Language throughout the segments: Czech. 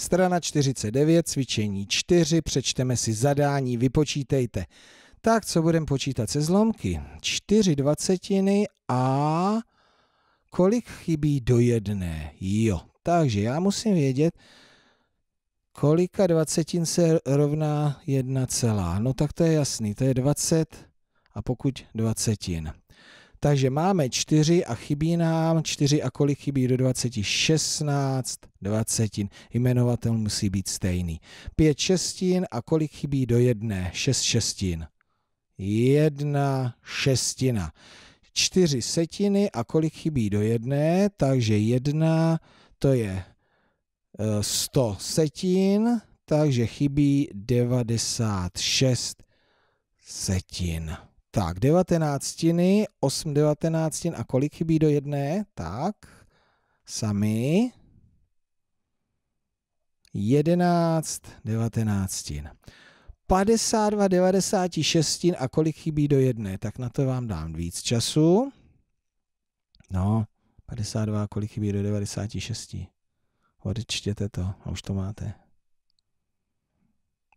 Strana 49, cvičení 4, přečteme si zadání, vypočítejte. Tak, co budeme počítat se zlomky? 4 dvacetiny a kolik chybí do jedné? Jo, takže já musím vědět, kolika dvacetin se rovná jedna celá. No tak to je jasný, to je 20 a pokud dvacetin. Takže máme 4 a chybí nám 4 a kolik chybí do 20? 16 dvacetin. Jmenovatel musí být stejný. 5 šestin a kolik chybí do jedné? 6 šestin. 1 šestina. 4 setiny a kolik chybí do jedné? Takže 1 to je 100 eh, setin, takže chybí 96 setin. Tak, devatenáctiny, osm devatenáctin a kolik chybí do jedné? Tak, sami. Jedenáct devatenáctin. 52 96 a kolik chybí do jedné? Tak na to vám dám víc času. No, 52 a kolik chybí do 96? Odečtěte to a už to máte.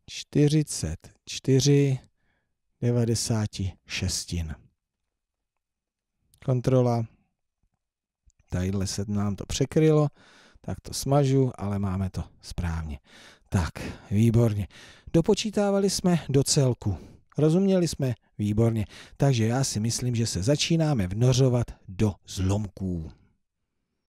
44 96. Kontrola. Tadyhle se nám to překrylo, tak to smažu, ale máme to správně. Tak, výborně. Dopočítávali jsme do celku. Rozuměli jsme? Výborně. Takže já si myslím, že se začínáme vnořovat do zlomků.